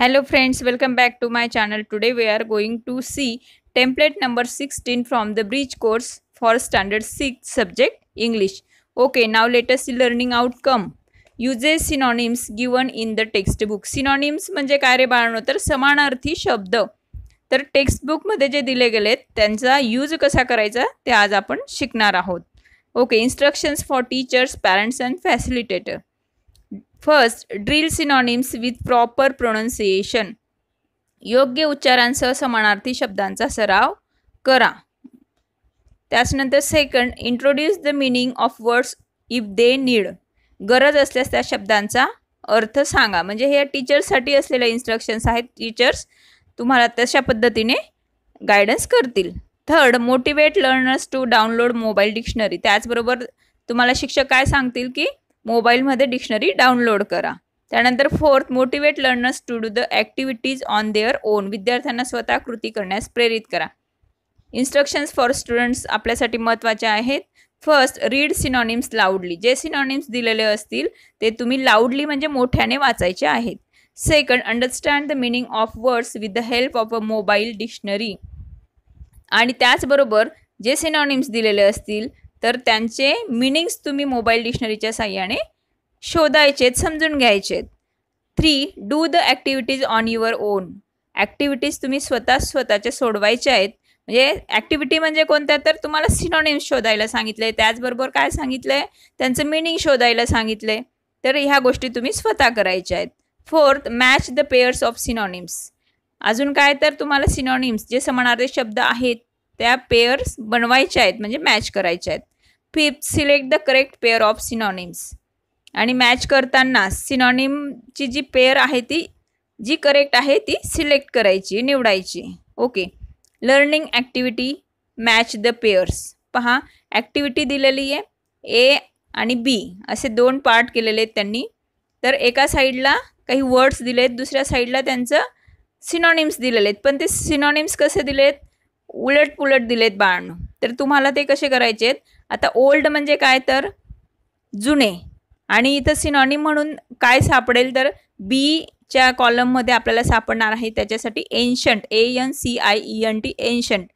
hello friends welcome back to my channel today we are going to see template number sixteen from the bridge course for standard six subject English okay नाव latest learning outcome can use synonyms given in the text textbook synonyms म्हणजे काय रे रेबाळणं तर समानार्थी शब्द तर टेक्स्टबुकमध्ये जे दिले गेलेत त्यांचा यूज कसा करायचा ते आज आपण शिकणार आहोत okay instructions for teachers parents and facilitator first drill synonyms with proper pronunciation योग्य उच्चारांसह समानार्थी शब्दांचा सराव करा त्याचनंतर second introduce the meaning of words if they need गरज असल्यास त्या शब्दांचा अर्थ सांगा म्हणजे हे टीचर्ससाठी असलेले इन्स्ट्रक्शन्स आहेत टीचर्स तुम्हाला तशा पद्धतीने गायडन्स करतील third motivate learners to download mobile dictionary त्याचबरोबर तुम्हाला शिक्षक काय सांगतील की मोबाईलमध्ये डिक्शनरी डाउनलोड करा त्यानंतर fourth motivate learners to do the activities on their own विद्यार्थ्यांना स्वतः कृती करण्यास प्रेरित करा इन्स्ट्रक्शन्स फॉर स्टुडंट्स आपल्यासाठी महत्त्वाचे आहेत फर्स्ट रीड सिनॉनिम्स लाऊडली जे सिनॉनिम्स दिलेले असतील ते तुम्ही लाऊडली म्हणजे मोठ्याने वाचायचे आहेत second understand the meaning of words with the help of a mobile dictionary आणि त्याचबरोबर जे सिनॉनिम्स दिलेले असतील तर त्यांचे मिनिंग्स तुम्ही मोबाईल डिक्शनरीच्या साह्याने शोधायचेत समजून घ्यायचेत three do the activities on your own activities तुम्ही स्वतः स्वतःच्या सोडवायच्या आहेत म्हणजे ॲक्टिव्हिटी म्हणजे कोणत्या तर तुम्हाला सिनॉनिम्स शोधायला सांगितले त्याचबरोबर काय सांगितलं आहे त्यांचं मिनिंग शोधायला सांगितलं आहे तर ह्या गोष्टी तुम्ही स्वतः करायच्या आहेत fourth match the pairs of synonyms अजून काय तर तुम्हाला सिनॉनिम्स जे समणारे शब्द आहेत त्या पेअर्स बनवायच्या आहेत म्हणजे मॅच करायच्या आहेत fifth select the correct pair of synonyms आणि मॅच करताना सिनॉनिमची जी पेअर आहे ती जी करेक्ट आहे ती सिलेक्ट करायची निवडायची okay learning activity match the pairs पहा ॲक्टिव्हिटी दिलेली आहे ए आणि बी असे दोन पार्ट केलेले आहेत त्यांनी तर एका साईडला काही वर्ड्स दिले आहेत दुसऱ्या साईडला त्यांचं सिनॉनिम्स दिलेले आहेत पण ते सिनॉनिम्स कसे दिले आहेत उलट पुलट दिलेत बाळांनो तर तुम्हाला ते कसे करायचे आहेत आता ओल्ड म्हणजे काय तर जुने आणि इथं सिनॉनिम म्हणून काय सापडेल तर बीच्या कॉलममध्ये आपल्याला सापडणार आहे त्याच्यासाठी ancient A N C I E N T ancient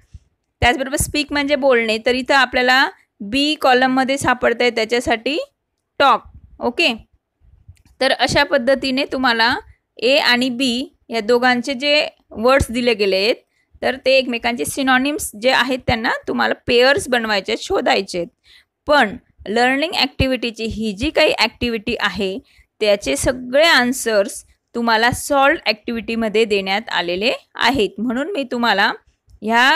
त्याचबरोबर स्पीक म्हणजे बोलणे तर इथं आपल्याला बी कॉलममध्ये सापडत आहे त्याच्यासाठी टॉक ओके तर अशा पद्धतीने तुम्हाला ए आणि बी या दोघांचे जे वर्ड्स दिले गेले आहेत तर ते एकमेकांचे सिनॉनिम्स जे आहेत त्यांना तुम्हाला पेअर्स बनवायचे शोधायचे पण लर्निंग ॲक्टिव्हिटीची ही जी काही ॲक्टिव्हिटी आहे त्याचे सगळे आन्सर्स तुम्हाला सॉल्ड ॲक्टिव्हिटीमध्ये देण्यात आलेले आहेत म्हणून मी तुम्हाला ह्या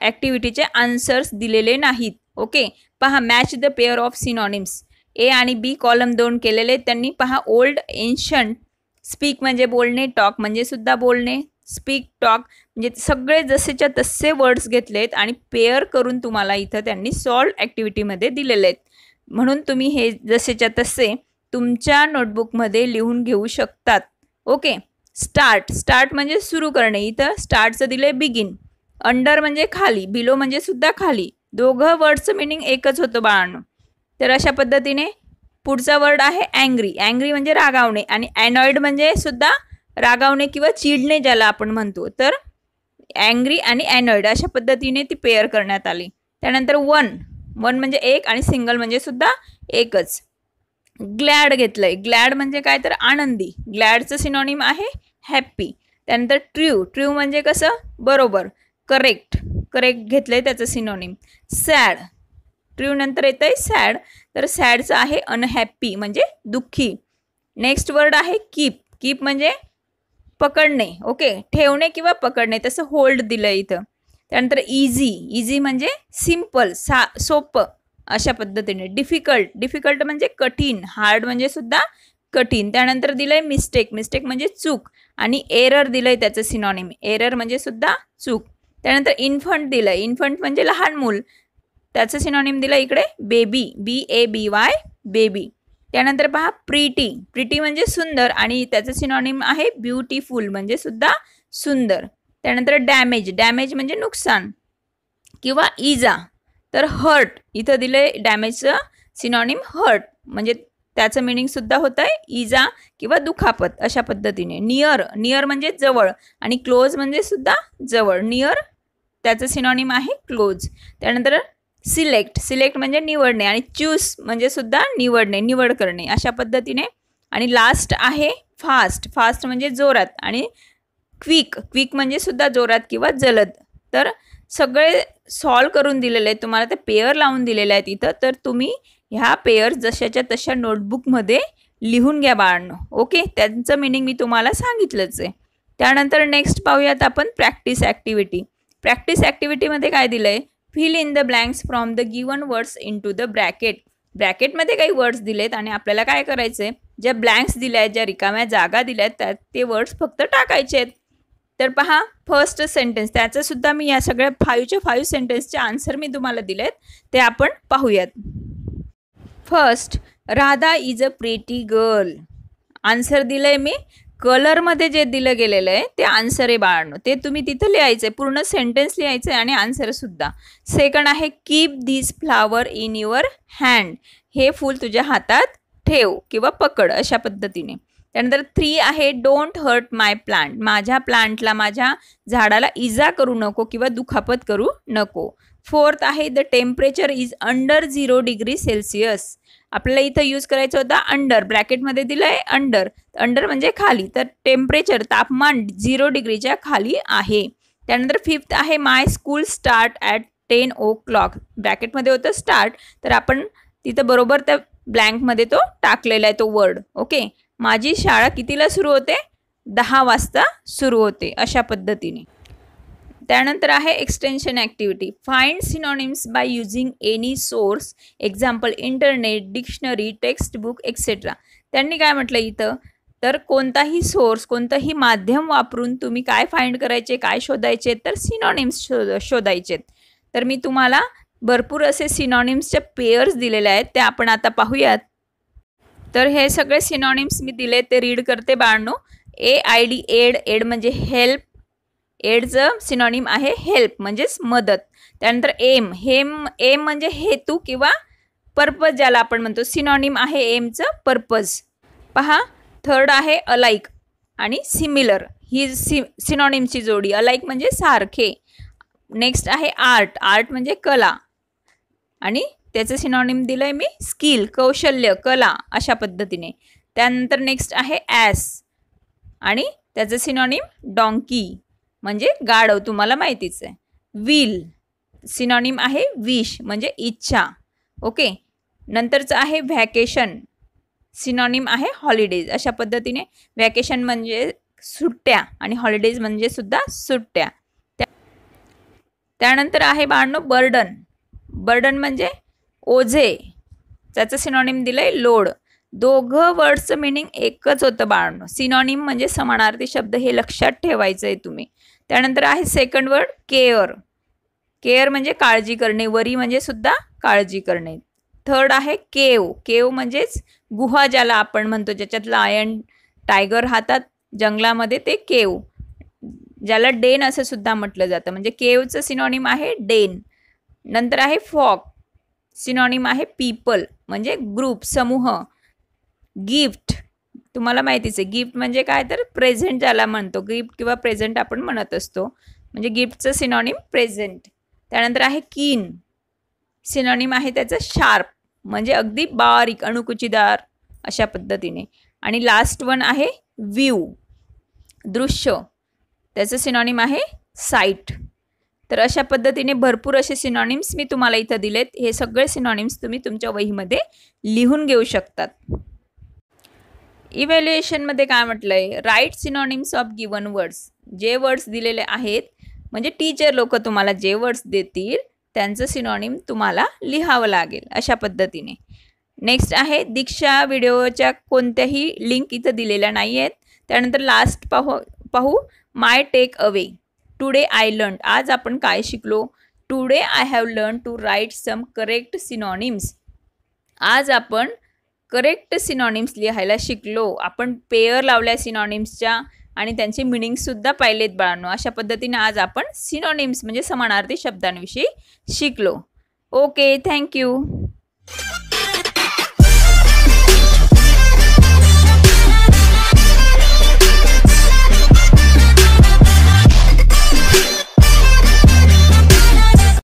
ॲक्टिव्हिटीचे आन्सर्स दिलेले नाहीत ओके पहा match the pair of synonyms A आणि बी कॉलम दोन केलेले त्यांनी पहा ओल्ड एन्शंट स्पीक म्हणजे बोलणे टॉक म्हणजे सुद्धा बोलणे स्पीक टॉक म्हणजे सगळे जसेच्या तसे वर्ड्स घेतलेत आणि पेअर करून तुम्हाला इथं त्यांनी सॉल्ड ॲक्टिव्हिटीमध्ये दिलेले आहेत म्हणून तुम्ही हे जसेच्या तसे तुमच्या नोटबुकमध्ये लिहून घेऊ शकतात ओके स्टार्ट स्टार्ट म्हणजे सुरू करणे इथं स्टार्टचं दिलं आहे बिगिन अंडर म्हणजे खाली बिलो म्हणजे सुद्धा खाली दोघं वर्डचं मिनिंग एकच होतं बाळांनो तर अशा पद्धतीने पुढचा वर्ड आहे अँग्री अँग्री म्हणजे रागावणे आणि ॲनॉइड म्हणजे सुद्धा रागावणे किंवा चिडणे ज्याला आपण म्हणतो तर अँग्री आणि अॅनॉइड अशा पद्धतीने ती पेअर करण्यात आली त्यानंतर वन वन म्हणजे एक आणि सिंगल म्हणजे सुद्धा एकच ग्लॅड घेतलंय ग्लॅड म्हणजे काय तर आनंदी ग्लॅडचं सिनॉनिम आहे हॅप्पी त्यानंतर ट्र्यू ट्र्यू म्हणजे कसं बरोबर करेक्ट करेक्ट घेतलंय त्याचं सिनॉनिम सॅड ट्र्यू नंतर येतं आहे सॅड तर सॅडचं आहे अनहॅप्पी म्हणजे दुःखी नेक्स्ट वर्ड आहे कीप कीप म्हणजे पकडणे ओके ठेवणे किंवा पकडणे तसं होल्ड दिलं इथं त्यानंतर इझी इझी म्हणजे सिम्पल सा सोपं अशा पद्धतीने डिफिकल्ट डिफिकल्ट म्हणजे कठीण हार्ड म्हणजे सुद्धा कठीण त्यानंतर दिलं आहे मिस्टेक मिस्टेक म्हणजे चूक आणि एरर दिलं आहे त्याचं सिनॉनिम एरर म्हणजे सुद्धा चूक त्यानंतर इन्फंट दिलं आहे इन्फंट म्हणजे लहान मूल त्याचं सिनॉनिम दिलं इकडे baby B A B Y baby त्यानंतर पहा प्रिटी प्रिटी म्हणजे सुंदर आणि त्याचं सिनॉनिम आहे ब्युटीफुल म्हणजे सुद्धा सुंदर त्यानंतर डॅमेज डॅमेज म्हणजे नुकसान किंवा इजा तर हर्ट इथं दिलं डॅमेजचं सिनॉनिम हर्ट म्हणजे त्याचं मिनिंगसुद्धा होतं आहे इजा किंवा दुखापत अशा पद्धतीने नियर नियर म्हणजे जवळ आणि क्लोज म्हणजे सुद्धा जवळ नियर त्याचं सिनॉनिम आहे क्लोज त्यानंतर सिलेक्ट सिलेक्ट म्हणजे निवडणे आणि चूज म्हणजे सुद्धा निवडणे निवड करणे अशा पद्धतीने आणि लास्ट आहे फास्ट फास्ट म्हणजे जोरात आणि क्विक क्विक म्हणजे सुद्धा जोरात किंवा जलद तर सगळे सॉल्व करून दिलेले आहेत तुम्हाला ते पेअर लावून दिलेले आहेत इथं तर तुम्ही ह्या पेअर जशाच्या तशा नोटबुकमध्ये लिहून घ्या बाळणं ओके त्यांचं मिनिंग मी तुम्हाला सांगितलंच आहे त्यानंतर नेक्स्ट पाहूयात आपण प्रॅक्टिस ॲक्टिव्हिटी प्रॅक्टिस ॲक्टिव्हिटीमध्ये काय दिलं आहे fill in the blanks from the given words in to the bracket ब्रॅकेटमध्ये काही वर्ड्स दिलेत आणि आपल्याला काय करायचं आहे ज्या ब्लँक्स दिल्या आहेत ज्या रिकाम्या जागा दिल्या आहेत त्यात ते वर्ड्स फक्त टाकायचे आहेत तर पहा फर्स्ट सेंटेन्स त्याचंसुद्धा मी या सगळ्या फाईव्हच्या फाईव्ह सेंटेन्सचे आन्सर मी तुम्हाला दिलेत ते आपण पाहूयात first Radha is a pretty girl answer दिलं आहे मी कलरमध्ये जे दिलं गेलेलं आहे ते आन्सर आहे बाळांनो ते तुम्ही तिथं लिहायचं आहे पूर्ण सेंटेन्स लिहायचं आहे आणि आन्सरसुद्धा सेकंड आहे keep this flower in your hand हे फूल तुझ्या हातात ठेव किंवा पकड अशा पद्धतीने त्यानंतर थ्री आहे डोंट हर्ट माय प्लांट माझ्या प्लांटला माझ्या झाडाला इजा करू नको किंवा दुखापत करू नको फोर्थ आहे the temperature is under zero degree Celsius आपल्याला इथं यूज करायचं होता अंडर ब्रॅकेटमध्ये दिलं आहे अंडर अंडर म्हणजे खाली तर टेम्परेचर तापमान झिरो डिग्रीच्या खाली आहे त्यानंतर फिफ्थ आहे my school start at ten o'clock ब्रॅकेटमध्ये होतं स्टार्ट तर आपण तिथं बरोबर त्या ब्लँकमध्ये तो टाकलेला आहे तो वर्ड ओके माझी शाळा कितीला सुरू होते दहा वाजता सुरू होते अशा पद्धतीने त्यानंतर आहे extension activity find synonyms by using any source example internet dictionary textbook etcetera त्यांनी काय म्हटलं इथं तर कोणताही सोर्स कोणतंही माध्यम वापरून तुम्ही काय फाइंड करायचे काय शोधायचे तर सिनॉनिम्स शोध शोधायचे तर मी तुम्हाला भरपूर असे सिनॉनिम्सचे पेयर्स दिलेले आहेत ते आपण आता पाहूयात तर हे सगळे सिनॉनिम्स मी दिले ते रीड करते बाळणू A I D aid aid म्हणजे हेल्प एडचं सिनॉनिम आहे हेल्प म्हणजेच मदत त्यानंतर एम हेम एम म्हणजे हेतू किंवा पर्पज ज्याला आपण म्हणतो सिनॉनिम आहे एमचं पर्पज पहा थर्ड आहे अलाईक आणि सिमिलर ही सि सिनॉनिमची जोडी अलाईक म्हणजे सारखे नेक्स्ट आहे आर्ट आर्ट म्हणजे कला आणि त्याचं सिनॉनिम दिलं आहे मी स्किल कौशल्य कला अशा पद्धतीने त्यानंतर नेक्स्ट आहे ॲस आणि त्याचं सिनॉनिम डॉंकी म्हणजे गाढव तुम्हाला माहितीच आहे विल सिनॉनिम आहे विश म्हणजे इच्छा ओके नंतरचं आहे व्हॅकेशन सिनॉनिम आहे हॉलिडेज अशा पद्धतीने व्हॅकेशन म्हणजे सुट्ट्या आणि हॉलिडेज म्हणजे सुद्धा सुट्ट्या त्यानंतर आहे बाळणो बर्डन बर्डन म्हणजे ओझे त्याचं सिनॉनिम दिलं आहे लोड दोघं वर्डचं मिनिंग एकच होतं बाळणं सिनॉनिम म्हणजे समानार्थी शब्द हे लक्षात ठेवायचं आहे तुम्ही त्यानंतर आहे सेकंड वर्ड केअर केअर म्हणजे काळजी करणे वरी म्हणजे सुद्धा काळजी करणे थर्ड आहे केव केव म्हणजेच गुहा ज्याला आपण म्हणतो ज्याच्यात लायन टायगर राहतात जंगलामध्ये ते केव ज्याला डेन असं सुद्धा म्हटलं जातं म्हणजे केवचं सिनॉनिम आहे डेन नंतर आहे फॉक सिनॉनिम आहे पीपल म्हणजे ग्रुप समूह गिफ्ट तुम्हाला माहितीच आहे गिफ्ट म्हणजे काय तर प्रेझेंट ज्याला म्हणतो गिफ्ट किंवा प्रेझेंट आपण म्हणत असतो म्हणजे गिफ्टचं सिनॉनिम प्रेझेंट त्यानंतर आहे कीन सिनॉनिम आहे त्याचं शार्प म्हणजे अगदी बारीक अणुकुचीदार अशा पद्धतीने आणि लास्ट वन आहे व्ह्यू दृश्य त्याचं सिनॉनिम आहे साईट तर अशा पद्धतीने भरपूर असे सिनॉनिम्स मी तुम्हाला इथं दिलेत हे सगळे सिनॉनिम्स तुम्ही तुमच्या वहीमध्ये लिहून घेऊ शकतात इव्हॅल्युएशनमध्ये काय म्हटलं आहे write synonyms of given words जे वर्ड्स दिलेले आहेत म्हणजे टीचर लोक तुम्हाला जे वर्ड्स देतील त्यांचं सिनॉनिम तुम्हाला लिहावं लागेल अशा पद्धतीने नेक्स्ट आहे दीक्षा व्हिडिओच्या कोणत्याही लिंक इथं दिलेल्या नाही आहेत त्यानंतर लास्ट पाहू पाहू my take away today I learn आज आपण काय शिकलो today I have learn to write some correct synonyms आज आपण करेक्ट सिनॉनिम्स लिहायला शिकलो आपण पेयर लावल्या सिनॉनिम्सच्या आणि त्यांचे मिनिंगसुद्धा पाहिलेत बाळांनो अशा पद्धतीने आज आपण सिनॉनिम्स म्हणजे समानार्थी शब्दांविषयी शिकलो ओके थँक्यू